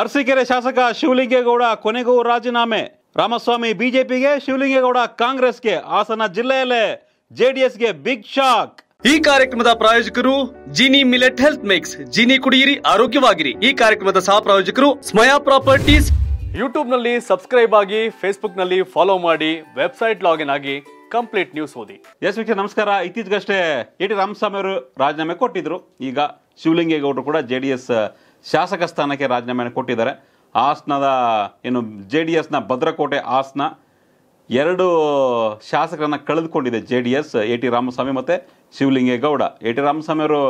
ಅರಸೀಕೆರೆ ಶಾಸಕ ಶಿವಲಿಂಗೇಗೌಡ ಕೊನೆಗೂ ರಾಜೀನಾಮೆ ರಾಮಸ್ವಾಮಿ ಬಿಜೆಪಿಗೆ ಶಿವಲಿಂಗೇಗೌಡ ಕಾಂಗ್ರೆಸ್ಗೆ ಹಾಸನ ಜಿಲ್ಲೆಯಲ್ಲೇ ಜೆಡಿಎಸ್ಗೆ ಬಿಗ್ ಶಾಕ್ ಈ ಕಾರ್ಯಕ್ರಮದ ಪ್ರಾಯೋಜಕರು Gini millet health mix Gini ಕುಡಿಯಿರಿ ಆರೋಗ್ಯವಾಗಿರಿ ಈ ಕಾರ್ಯಕ್ರಮದ ಸಹ ಪ್ರಾಯೋಜಕರು ಸ್ಮಯಾ ಪ್ರಾಪರ್ಟೀಸ್ ಯೂಟ್ಯೂಬ್ ನಲ್ಲಿ ಸಬ್ಸ್ಕ್ರೈಬ್ ಆಗಿ ಫೇಸ್ಬುಕ್ ನಲ್ಲಿ ಫಾಲೋ ಮಾಡಿ ವೆಬ್ಸೈಟ್ ಲಾಗಿನ್ ಆಗಿ ಕಂಪ್ಲೀಟ್ ನ್ಯೂಸ್ ಓದಿ ಎಸ್ ವಿಕ್ಷ ನಮಸ್ಕಾರ ಇತ್ತೀಚೆಗಷ್ಟೇ ಎ ಟಿ ರಾಮಸ್ವಾಮಿ ಅವರು ರಾಜೀನಾಮೆ ಕೊಟ್ಟಿದ್ರು ಈಗ ಶಿವಲಿಂಗೇಗೌಡರು ಕೂಡ ಜೆಡಿಎಸ್ ಶಾಸಕ ಸ್ಥಾನಕ್ಕೆ ರಾಜೀನಾಮೆಯನ್ನು ಕೊಟ್ಟಿದ್ದಾರೆ ಹಾಸನದ ಏನು ಜೆ ಡಿ ಎಸ್ನ ಭದ್ರಕೋಟೆ ಹಾಸನ ಎರಡು ಶಾಸಕರನ್ನು ಕಳೆದುಕೊಂಡಿದೆ J D S A T Ramaswamy ಮತ್ತು ಶಿವಲಿಂಗೇಗೌಡ ಎ ಟಿ ರಾಮಸ್ವಾಮಿ ಅವರು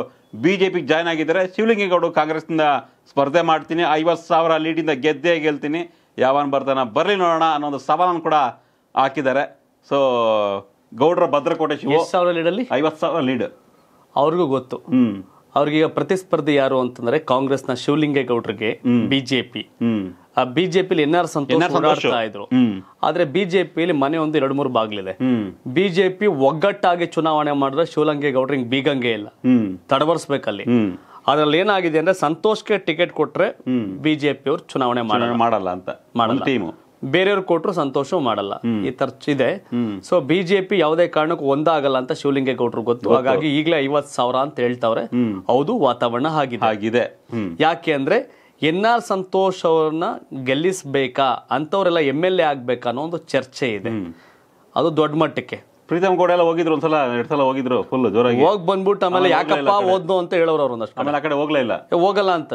ಬಿ ಜೆ ಪಿಗೆ ಜಾಯ್ನ್ ಆಗಿದ್ದಾರೆ ಶಿವಲಿಂಗೇಗೌಡ ಕಾಂಗ್ರೆಸ್ನಿಂದ ಸ್ಪರ್ಧೆ ಮಾಡ್ತೀನಿ ಐವತ್ತು ಸಾವಿರ ಲೀಡಿಂದ ಗೆದ್ದೇ ಗೆಲ್ತೀನಿ ಯಾವನ್ ಬರ್ತಾನ ಬರಲಿ ನೋಡೋಣ ಅನ್ನೋ ಒಂದು ಸವಾಲನ್ನು ಕೂಡ ಹಾಕಿದ್ದಾರೆ ಸೊ ಗೌಡರ ಭದ್ರಕೋಟೆ ಶಿವ ಸಾವಿರ ಲೀಡಲ್ಲಿ ಐವತ್ತು ಸಾವಿರ ಲೀಡ್ ಅವ್ರಿಗೂ ಗೊತ್ತು ಹ್ಞೂ ಅವ್ರಿಗೀಗ ಪ್ರತಿಸ್ಪರ್ಧಿ ಯಾರು ಅಂತಂದ್ರೆ ಕಾಂಗ್ರೆಸ್ನ ಶಿವಲಿಂಗೇಗೌಡರಿಗೆ ಬಿಜೆಪಿ ಆ ಬಿಜೆಪಿಲಿ ಎನ್ ಆರ್ ಇದ್ರು ಆದ್ರೆ ಬಿಜೆಪಿಲಿ ಮನೆ ಒಂದು ಎರಡು ಮೂರು ಬಾಗ್ಲಿದೆ ಬಿಜೆಪಿ ಒಗ್ಗಟ್ಟಾಗಿ ಚುನಾವಣೆ ಮಾಡಿದ್ರೆ ಶಿವಲಿಂಗೇಗೌಡ್ರ ಹಿಂಗ್ ಬೀಗಂಗೆ ಇಲ್ಲ ತಡವರ್ಸ್ಬೇಕಲ್ಲಿ ಅದ್ರಲ್ಲಿ ಏನಾಗಿದೆ ಅಂದ್ರೆ ಸಂತೋಷ್ಗೆ ಟಿಕೆಟ್ ಕೊಟ್ರೆ ಬಿಜೆಪಿ ಅವರು ಚುನಾವಣೆ ಮಾಡಲ್ಲ ಅಂತ ಮಾಡಲ್ಲ ಬೇರೆಯವ್ರು ಕೊಟ್ಟರು ಸಂತೋಷ ಮಾಡಲ್ಲ ಈ ತರ ಇದೆ ಸೊ ಬಿಜೆಪಿ ಯಾವುದೇ ಕಾರಣಕ್ಕೂ ಒಂದಾಗಲ್ಲ ಅಂತ ಶಿವಲಿಂಗೇಗೌಡರು ಗೊತ್ತು ಹಾಗಾಗಿ ಈಗಲೇ ಐವತ್ ಸಾವಿರ ಅಂತ ಹೇಳ್ತಾವ್ರೆ ಹೌದು ವಾತಾವರಣ ಆಗಿದೆ ಯಾಕೆ ಅಂದ್ರೆ ಎನ್ ಆರ್ ಸಂತೋಷ್ ಅವ್ರನ್ನ ಗೆಲ್ಲಿಸ್ಬೇಕಾ ಅಂತವ್ರೆಲ್ಲ ಎಮ್ ಎಲ್ ಎ ಆಗ್ಬೇಕಾ ಅನ್ನೋ ಒಂದು ಚರ್ಚೆ ಇದೆ ಅದು ದೊಡ್ಡ ಮಟ್ಟಕ್ಕೆ ಪ್ರೀತಮ್ ಗೌಡ ಎಲ್ಲ ಹೋಗಿದ್ರು ಒಂದ್ಸಲ ಎರಡ್ ಸಲ ಹೋಗಿದ್ರು ಫುಲ್ ಜೋರಾಗಿ ಹೋಗ್ ಬಂದ್ಬಿಟ್ಟು ಆಮೇಲೆ ಯಾಕಪ್ಪ ಓದ್ನು ಅಂತ ಹೇಳೋರು ಒಂದಷ್ಟು ಆಮೇಲೆ ಆ ಕಡೆ ಹೋಗ್ಲೇ ಇಲ್ಲ ಹೋಗಲ್ಲ ಅಂತ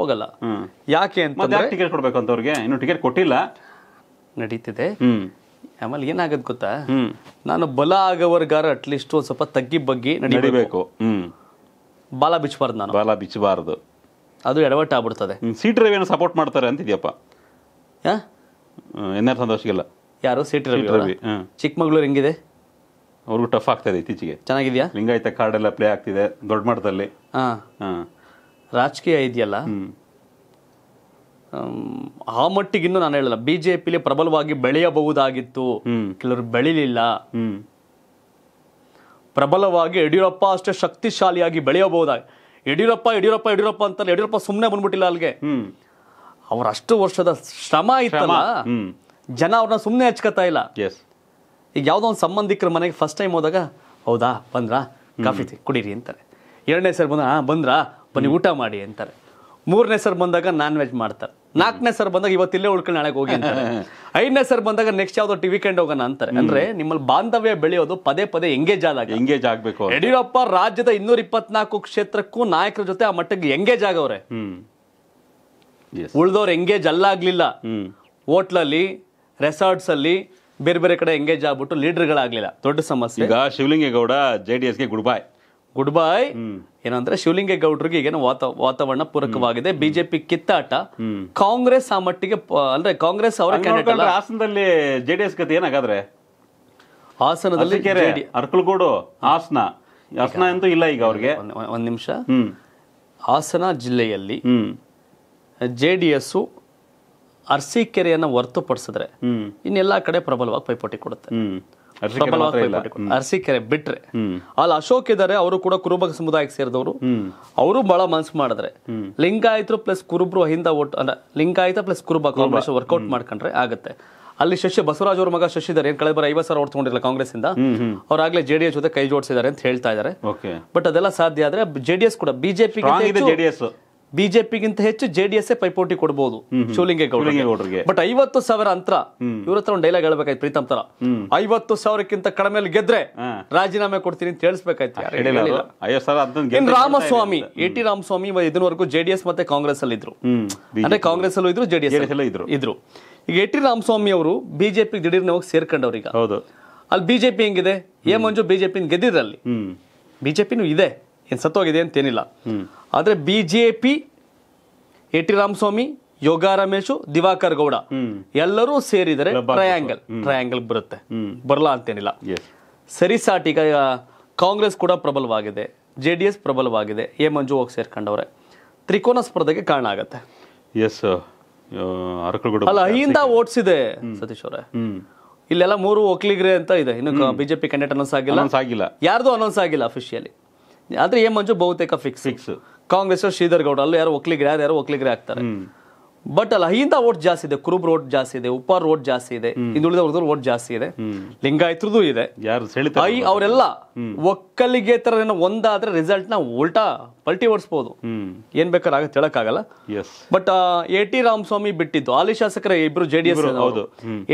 ಹೋಗಲ್ಲ ಯಾಕೆ ಅಂತ ಟಿಕೆಟ್ ಕೊಡ್ಬೇಕು ಅಂತ ಅವ್ರಿಗೆ ಇನ್ನು ಟಿಕೆಟ್ ಕೊಟ್ಟಿಲ್ಲ ನಡೀತಿದೆ ಆಮೇಲೆ ಏನಾಗದ್ ಗೊತ್ತಾ ನಾನು ಬಲ ಆಗವರ್ಗಾರ ಅಟ್ಲೀಸ್ಟ್ ಒಂದ್ ಸ್ವಲ್ಪ ತಗ್ಗಿ ಬಗ್ಗಿ ನಡಿಬೇಕು ಬಾಲ ಬಿಚ್ಚಬಾರ್ದು ನಾನು ಬಾಲ ಬಿಚ್ಚಬಾರದು ಅದು ಎಡವಟ್ಟು ಆಗ್ಬಿಡ್ತದೆ ಸೀಟ್ ಸಪೋರ್ಟ್ ಮಾಡ್ತಾರೆ ಅಂತಿದ್ಯಪ್ಪ ಎನ್ ಆರ್ ಸಂತೋಷಗಿಲ್ಲ ಯಾರು ಸೀಟ್ ರವಿ ರವಿ ಚಿಕ್ಕಮಗಳೂರು ಹೆಂಗಿದೆ ಅವ್ರಿಗೂ ಟಫ್ ಆಗ್ತದೆ ಇತ್ತೀಚೆಗೆ ಚೆನ್ನಾಗಿದ್ಯಾ ಲಿಂಗಾಯತ ಕಾರ್ಡ್ ಎಲ್ಲ ಪ್ಲೇ ಆಗ್ತಿದೆ ದೊಡ್ಡ ಮಟ್ಟದಲ್ಲಿ ರಾಜಕೀಯ ಇದೆಯಲ್ಲ ಆ ಮಟ್ಟಿಗಿನ್ನೂ ನಾನು ಹೇಳಲ್ಲ ಬಿ ಜೆ ಪಿಲಿ ಪ್ರಬಲವಾಗಿ ಬೆಳೆಯಬಹುದಾಗಿತ್ತು ಕೆಲವರು ಬೆಳಿಲಿಲ್ಲ ಪ್ರಬಲವಾಗಿ ಯಡಿಯೂರಪ್ಪ ಅಷ್ಟೇ ಶಕ್ತಿಶಾಲಿಯಾಗಿ ಬೆಳೆಯಬಹುದಾಗಿ ಯಡಿಯೂರಪ್ಪ ಯಡಿಯೂರಪ್ಪ ಯಡಿಯೂರಪ್ಪ ಅಂತ ಯಡಿಯೂರಪ್ಪ ಸುಮ್ಮನೆ ಬಂದ್ಬಿಟ್ಟಿಲ್ಲ ಅಲ್ಲಿಗೆ ಅವ್ರ ಅಷ್ಟು ವರ್ಷದ ಶ್ರಮ ಇತ್ತಲ್ಲ ಜನ ಅವ್ರನ್ನ ಸುಮ್ಮನೆ ಹಚ್ಕೋತಾ ಇಲ್ಲ ಈಗ ಯಾವುದೋ ಒಂದು ಸಂಬಂಧಿಕರ ಮನೆಗೆ ಫಸ್ಟ್ ಟೈಮ್ ಹೋದಾಗ ಹೌದಾ ಬಂದ್ರ ಕಾಫಿ ಕುಡೀರಿ ಅಂತಾರೆ ಎರಡನೇ ಸರ್ ಬಂದ ಬಂದ್ರ ಬನ್ನಿ ಊಟ ಮಾಡಿ ಅಂತಾರೆ ಮೂರನೇ ಸರ್ ಬಂದಾಗ ನಾನ್ ವೆಜ್ ಮಾಡ್ತಾರೆ ನಾಲ್ಕನೇ ಸರ್ ಬಂದಾಗ ಇವತ್ತಿಲ್ಲೇ ಉಳ್ಕೊಂಡು ನಾಳೆಗೆ ಹೋಗಿ ಐದನೇ ಸರ್ ಬಂದಾಗ ನೆಕ್ಸ್ಟ್ ಯಾವ್ದೋ ಟಿವಿ ಕಂಡು ಹೋಗೋಣ ಅಂತಾರೆ ಅಂದ್ರೆ ನಿಮ್ಮಲ್ಲಿ ಬಾಂಧವ್ಯ ಬೆಳೆಯೋದು ಪದೇ ಪದೇ ಎಂಗೇಜ್ ಆದಾಗ ಎಂಗೇಜ್ ಆಗ್ಬೇಕು ಯಡಿಯೂರಪ್ಪ ರಾಜ್ಯದ ಇನ್ನೂರ ಇಪ್ಪತ್ನಾಲ್ಕು ಕ್ಷೇತ್ರಕ್ಕೂ ನಾಯಕರ ಜೊತೆ ಆ ಮಟ್ಟಕ್ಕೆ ಎಂಗೇಜ್ ಆಗವ್ರೆ ಉಳ್ದವ್ರು ಎಂಗೇಜ್ ಅಲ್ಲ ಅಲ್ಲಾಗ್ಲಿಲ್ಲ ಹೋಟ್ಲಲ್ಲಿ ರೆಸಾರ್ಟ್ಸ್ ಅಲ್ಲಿ ಬೇರೆ ಬೇರೆ ಕಡೆ ಎಂಗೇಜ್ ಆಗ್ಬಿಟ್ಟು ಲೀಡರ್ಗಳಾಗ್ಲಿಲ್ಲ ದೊಡ್ಡ ಸಮಸ್ಯೆ ಈಗ ಶಿವಲಿಂಗೇಗೌಡ ಜೆ ಡಿ ಎಸ್ಗೆ ಗುಡ್ ಬೈ ಗುಡ್ ಬೈ ಏನಂದ್ರೆ ಶಿವಲಿಂಗ ಗೌಡ್ರಿಗೆ ಈಗೇನು ವಾತ ವಾತಾವರಣ ಪೂರಕವಾಗಿದೆ ಬಿಜೆಪಿ ಕಿತ್ತಾಟ ಕಾಂಗ್ರೆಸ್ ಆ ಮಟ್ಟಿಗೆ ಅಂದ್ರೆ ಕಾಂಗ್ರೆಸ್ ಅವರ ಹಾಸನದಲ್ಲಿ ಜೆಡಿಎಸ್ ಕತೆ ಏನಾಗಾದ್ರೆ ಹಾಸನದಲ್ಲಿ ಅರ್ಕಲ್ಗೋಡು ಹಾಸನ ಹಾಸನ ಅಂತೂ ಇಲ್ಲ ಈಗ ಅವ್ರಿಗೆ ಒಂದ್ ನಿಮಿಷ ಹಾಸನ ಜಿಲ್ಲೆಯಲ್ಲಿ ಜೆ ಡಿ ಎಸ್ ಅರ್ಸಿಕೆರೆಯನ್ನ ಹೊರತುಪಡಿಸಿದ್ರೆ ಇನ್ನೆಲ್ಲಾ ಕಡೆ ಪ್ರಬಲವಾಗಿ ಪೈಪೋಟಿ ಕೊಡುತ್ತೆ ಅರಸೀಕೆರೆ ಬಿಟ್ರೆ ಅಲ್ಲಿ ಅಶೋಕ್ ಇದ್ದಾರೆ ಅವರು ಕೂಡ ಕುರುಬ ಸಮುದಾಯಕ್ಕೆ ಸೇರಿದವರು ಅವರು ಬಹಳ ಮನಸ್ಸು ಮಾಡಿದ್ರೆ ಲಿಂಗಾಯತರು ಪ್ಲಸ್ ಕುರುಬ್ರು ಹಿಂದ ಓಟ್ ಅಂದ್ರೆ ಲಿಂಗಾಯಿತ ಪ್ಲಸ್ ಕುರುಬ ಕಾಂಗ್ರೆಸ್ ವರ್ಕೌಟ್ ಮಾಡ್ಕೊಂಡ್ರೆ ಆಗುತ್ತೆ ಅಲ್ಲಿ ಶಶಿ ಬಸವರಾಜ್ ಅವ್ರ ಮಗ ಶಶಿಧರ್ ಏನ್ ಕಳೆದ ಐವತ್ತು ಸಾವಿರ ಓಟ್ ಕಾಂಗ್ರೆಸ್ ಇಂದ ಅವ್ರಾಗ್ಲೇ ಜೆಡಿಎಸ್ ಜೊತೆ ಕೈ ಜೋಡಿಸಿದ್ದಾರೆ ಅಂತ ಹೇಳ್ತಾ ಇದಾರೆ ಬಟ್ ಅದೆಲ್ಲ ಸಾಧ್ಯ ಆದ್ರೆ ಜೆಡಿಎಸ್ ಕೂಡ ಬಿಜೆಪಿ ಜೆಡಿಎಸ್ ಬಿಜೆಪಿಗಿಂತ ಹೆಚ್ಚು ಜೆಡಿಎಸ್ ಪೈಪೋಟಿ ಕೊಡಬಹುದು ಶಿವಲಿಂಗೇಗೌಡರಿಗೆ ಬಟ್ ಐವತ್ತು ಸಾವಿರ ಅಂತರ ಇವ್ರ ಹತ್ರ ಒಂದು ಡೈಲಾಗ್ ಹೇಳ್ಬೇಕಾಯ್ತು ಪ್ರೀತಮ್ ತರ ಐವತ್ತು ಸಾವಿರಕ್ಕಿಂತ ಕಡಿಮೆ ಗೆದ್ರೆ ರಾಜೀನಾಮೆ ಕೊಡ್ತೀನಿ ಅಂತ ಹೇಳಿಸ್ಬೇಕಾಯ್ತು ರಾಮಸ್ವಾಮಿ ಎ ಟಿ ರಾಮಸ್ವಾಮಿ ಇದನ್ವರೆಗೂ ಜೆಡಿಎಸ್ ಮತ್ತೆ ಕಾಂಗ್ರೆಸ್ ಅಲ್ಲಿ ಇದ್ರು ಅಂದ್ರೆ ಕಾಂಗ್ರೆಸ್ ಅಲ್ಲೂ ಇದ್ರು ಜೆಡಿಎಸ್ ಇದ್ರು ಇದ್ರು ಈಗ ಎ ಟಿ ರಾಮಸ್ವಾಮಿ ಅವರು ಬಿಜೆಪಿ ದಿಢೀರ್ನ ಹೋಗಿ ಸೇರ್ಕೊಂಡವ್ರೀಗ ಹೌದು ಅಲ್ಲಿ ಬಿಜೆಪಿ ಹೆಂಗಿದೆ ಏ ಮಂಜು ಬಿಜೆಪಿ ಗೆದ್ದಿದ್ರಲ್ಲಿ ಬಿಜೆಪಿನೂ ಇದೆ ಏನು ಸತ್ತೋಗಿದೆ ಅಂತೇನಿಲ್ಲ ಆದರೆ B J P T Ramaswamy Yoga Ramesh Diwakar Gowda ಎಲ್ಲರೂ ಸೇರಿದರೆ ಟ್ರಯಾಂಗಲ್ ಟ್ರಯಾಂಗಲ್ ಬರುತ್ತೆ ಬರಲ್ಲ ಅಂತೇನಿಲ್ಲ ಸರಿಸಾಟ್ ಈಗ ಕಾಂಗ್ರೆಸ್ ಕೂಡ ಪ್ರಬಲವಾಗಿದೆ ಜೆ ಡಿ ಎಸ್ ಪ್ರಬಲವಾಗಿದೆ ಎ ಮಂಜು ಹೋಗಿ ಸೇರ್ಕೊಂಡವ್ರೆ ತ್ರಿಕೋನ ಸ್ಪರ್ಧೆಗೆ ಕಾರಣ ಆಗತ್ತೆ ಎಸ್ ಅಲ್ಲ ಅಹಿಂದ ಓಡಿಸಿದೆ ಸತೀಶ್ ಅವರೇ ಇಲ್ಲೆಲ್ಲ ಮೂರು ಒಕ್ಲಿಗ್ರೆ ಅಂತ ಇದೆ ಇನ್ನು ಬಿಜೆಪಿ ಕ್ಯಾಂಡಿಡೇಟ್ ಅನೌನ್ಸ್ ಆಗಿಲ್ಲ ಆಗಿಲ್ಲ ಯಾರ್ದು ಅನೌನ್ಸ್ ಆಗಿಲ್ಲ ಅಫಿಷಿಯಲಿ ಆದ್ರೆ ಏ ಮಂಜು ಬಹುತೇಕ ಫಿಕ್ಸ್ ಫಿಕ್ಸ್ ಕಾಂಗ್ರೆಸ್ ಶ್ರೀಧರ್ ಗೌಡ ಅಲ್ಲಿ ಯಾರು ಒಕ್ಲಿಗ್ರೆ ಯಾರು ಯಾರೋ ಆಗ್ತಾರೆ ಬಟ್ ಅಲ್ಲ ಅಹಿಂದ ಓಟ್ ಜಾಸ್ತಿ ಇದೆ ಕುರುಬ್ ರೋಡ್ ಜಾಸ್ತಿ ಇದೆ ಉಪ್ಪಾರ್ ರೋಡ್ ಜಾಸ್ತಿ ಇದೆ ಹಿಂದುಳಿದವ್ರದ್ದು ಓಟ್ ಜಾಸ್ತಿ ಇದೆ ಲಿಂಗಾಯತ್ರದ್ದು ಇದೆ ಯಾರು ಐ ಅವರೆಲ್ಲ ತರ ಒಂದಾದ್ರೆ ರಿಸಲ್ಟ್ ನ ಉಲ್ಟಾ ಪಲ್ಟಿ ಓಡಿಸಬಹುದು ಏನ್ ಬೇಕಾದ್ರೆ ಆಗತ್ತೆ ಆಗಲ್ಲ ಬಟ್ ಎ ಟಿ ರಾಮಸ್ವಾಮಿ ಬಿಟ್ಟಿದ್ದು ಆಲಿ ಶಾಸಕರ ಇಬ್ರು ಜೆಡಿಎಸ್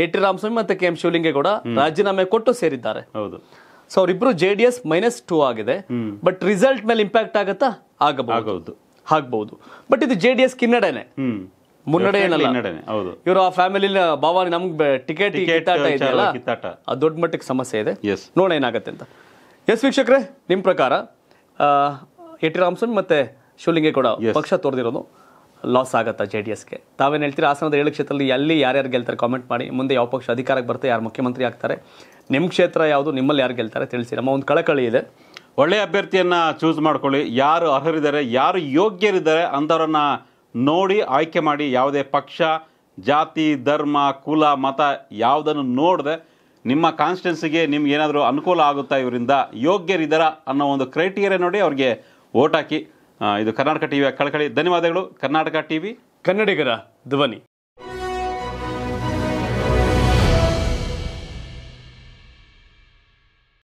ಎ ಟಿ ರಾಮಸ್ವಾಮಿ ಮತ್ತೆ ಕೆ ಎಂ ಶಿವಲಿಂಗೇಗೌಡ ರಾಜೀನಾಮೆ ಕೊಟ್ಟು ಸೇರಿದ್ದಾರೆ ಹೌದು ಸೊ ಅವರಿಬ್ರು J D S minus two ಆಗಿದೆ ಬಟ್ ರಿಸಲ್ಟ್ ಮೇಲೆ ಇಂಪ್ಯಾಕ್ಟ್ ಆಗತ್ತಾ ಆಗಬಹುದು ಆಗಬಹುದು ಬಟ್ ಇದು ಜೆ ಡಿ ಎಸ್ ಕಿನ್ನಡೆನೆ ಮುನ್ನಡೆ ಹೌದು ಇವರು ಆ ಫ್ಯಾಮಿಲಿ ಭಾವ ನಮ್ಗೆ ಟಿಕೆಟ್ ಇದೆಯಲ್ಲ ಆ ದೊಡ್ಡ ಮಟ್ಟಕ್ಕೆ ಸಮಸ್ಯೆ ಇದೆ ನೋಡೋಣ ಏನಾಗತ್ತೆ ಅಂತ ಎಸ್ ವೀಕ್ಷಕರೇ ನಿಮ್ಮ ಪ್ರಕಾರ ಎ ಟಿ ರಾಮ್ಸನ್ ಮತ್ತೆ ಶಿವಲಿಂಗೇ ಕೂಡ ಪಕ್ಷ ತೋರಿದಿರೋದು ಲಾಸ್ ಆಗುತ್ತೆ ಜೆ ಡಿ ಎಸ್ಗೆ ತಾವೇನು ಹೇಳ್ತೀರಾ ಹಾಸನದ ಏಳು ಕ್ಷೇತ್ರದಲ್ಲಿ ಎಲ್ಲಿ ಯಾರ್ಯಾರು ಗೆಲ್ತಾರೆ ಕಾಮೆಂಟ್ ಮಾಡಿ ಮುಂದೆ ಯಾವ ಪಕ್ಷ ಅಧಿಕಾರಕ್ಕೆ ಬರ್ತಾರೆ ಯಾರು ಮುಖ್ಯಮಂತ್ರಿ ಆಗ್ತಾರೆ ನಿಮ್ಮ ಕ್ಷೇತ್ರ ಯಾವುದು ನಿಮ್ಮಲ್ಲಿ ಯಾರು ಗೆಲ್ತಾರೆ ತಿಳಿಸಿ ನಮ್ಮ ಒಂದು ಕಳಕಳಿ ಇದೆ ಒಳ್ಳೆಯ ಅಭ್ಯರ್ಥಿಯನ್ನು ಚೂಸ್ ಮಾಡ್ಕೊಳ್ಳಿ ಯಾರು ಅರ್ಹರಿದ್ದಾರೆ ಯಾರು ಯೋಗ್ಯರಿದ್ದಾರೆ ಅಂಥವ್ರನ್ನು ನೋಡಿ ಆಯ್ಕೆ ಮಾಡಿ ಯಾವುದೇ ಪಕ್ಷ ಜಾತಿ ಧರ್ಮ ಕುಲ ಮತ ಯಾವುದನ್ನು ನೋಡದೆ ನಿಮ್ಮ ಕಾನ್ಸ್ಟಿಟ್ಯೂನ್ಸಿಗೆ ನಿಮ್ಗೆ ಏನಾದರೂ ಅನುಕೂಲ ಆಗುತ್ತಾ ಇವರಿಂದ ಯೋಗ್ಯರಿದ್ದಾರಾ ಅನ್ನೋ ಒಂದು ಕ್ರೈಟೀರಿಯಾ ನೋಡಿ ಅವ್ರಿಗೆ ಓಟ್ ಹಾಕಿ ಇದು ಕರ್ನಾಟಕ ಟಿವಿಯ ಕಳಕಳಿ ಧನ್ಯವಾದಗಳು ಕರ್ನಾಟಕ ಟಿವಿ ಕನ್ನಡಿಗರ ಧ್ವನಿ